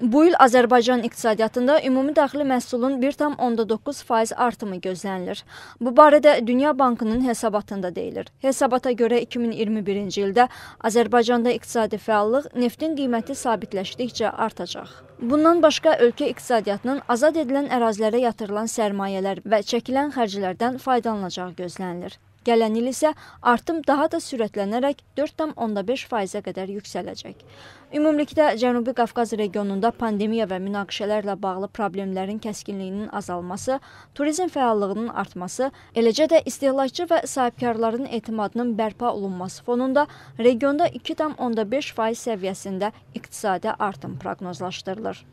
Bu il Azərbaycan iqtisadiyyatında ümumi daxili məhsulun 1,9% artımı gözlənilir. Bu barədə Dünya Bankının hesabatında deyilir. Hesabata görə 2021-ci ildə Azərbaycanda iqtisadi fəallıq neftin qiyməti sabitləşdikcə artacaq. Bundan başqa ölkə iqtisadiyyatının azad edilən ərazilərə yatırılan sərmayələr və çəkilən xərclərdən faydalanacaq gözlənilir. Gələn il isə artım daha da sürətlənərək 4,5%-ə qədər yüksələcək. Ümumilikdə Cənubi Qafqaz regionunda pandemiya və münaqişələrlə bağlı problemlərin kəskinliyinin azalması, turizm fəallığının artması, eləcə də istehlakçı və sahibkarların etimadının bərpa olunması fonunda regionda 2,5% səviyyəsində iqtisadi artım proqnozlaşdırılır.